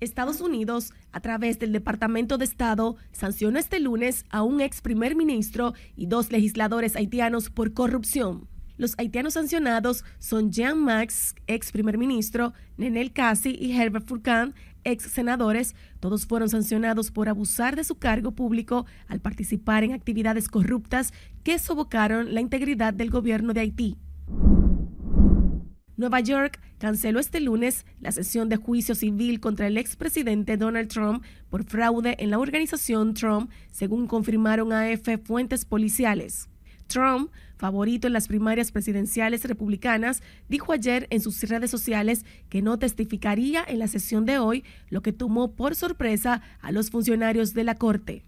Estados Unidos, a través del Departamento de Estado, sancionó este lunes a un ex primer ministro y dos legisladores haitianos por corrupción. Los haitianos sancionados son Jean Max, ex primer ministro, Nenel Cassi y Herbert Furcan, ex senadores. Todos fueron sancionados por abusar de su cargo público al participar en actividades corruptas que sobocaron la integridad del gobierno de Haití. Nueva York canceló este lunes la sesión de juicio civil contra el expresidente Donald Trump por fraude en la organización Trump, según confirmaron AF fuentes policiales. Trump, favorito en las primarias presidenciales republicanas, dijo ayer en sus redes sociales que no testificaría en la sesión de hoy, lo que tomó por sorpresa a los funcionarios de la Corte.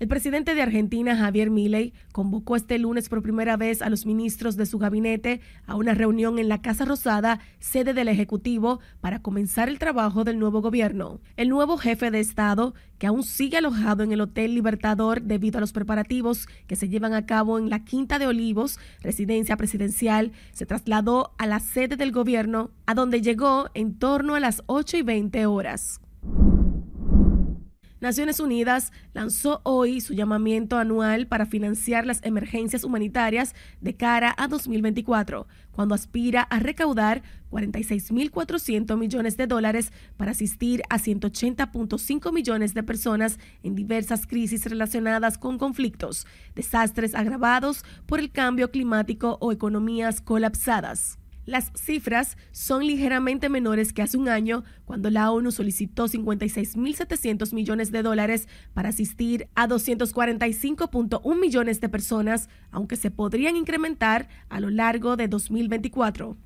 El presidente de Argentina, Javier Milei, convocó este lunes por primera vez a los ministros de su gabinete a una reunión en la Casa Rosada, sede del Ejecutivo, para comenzar el trabajo del nuevo gobierno. El nuevo jefe de Estado, que aún sigue alojado en el Hotel Libertador debido a los preparativos que se llevan a cabo en la Quinta de Olivos, residencia presidencial, se trasladó a la sede del gobierno, a donde llegó en torno a las 8 y 20 horas. Naciones Unidas lanzó hoy su llamamiento anual para financiar las emergencias humanitarias de cara a 2024, cuando aspira a recaudar 46.400 millones de dólares para asistir a 180.5 millones de personas en diversas crisis relacionadas con conflictos, desastres agravados por el cambio climático o economías colapsadas. Las cifras son ligeramente menores que hace un año, cuando la ONU solicitó 56.700 millones de dólares para asistir a 245.1 millones de personas, aunque se podrían incrementar a lo largo de 2024.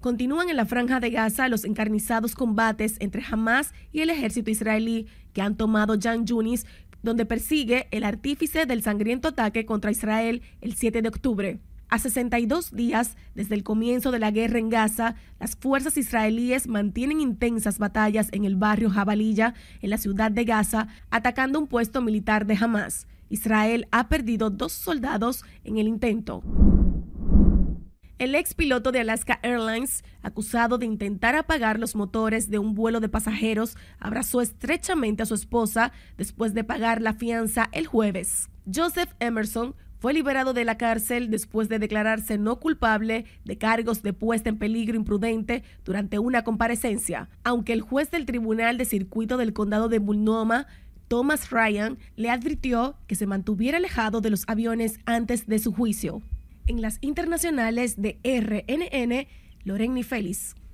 Continúan en la franja de Gaza los encarnizados combates entre Hamas y el ejército israelí que han tomado Jan Yunis, donde persigue el artífice del sangriento ataque contra Israel el 7 de octubre. A 62 días desde el comienzo de la guerra en Gaza, las fuerzas israelíes mantienen intensas batallas en el barrio Jabalilla, en la ciudad de Gaza, atacando un puesto militar de Hamas. Israel ha perdido dos soldados en el intento. El ex piloto de Alaska Airlines, acusado de intentar apagar los motores de un vuelo de pasajeros, abrazó estrechamente a su esposa después de pagar la fianza el jueves. Joseph Emerson fue liberado de la cárcel después de declararse no culpable de cargos de puesta en peligro imprudente durante una comparecencia, aunque el juez del Tribunal de Circuito del Condado de Multnomah Thomas Ryan le advirtió que se mantuviera alejado de los aviones antes de su juicio. En las internacionales de RNN, Loreni Félix.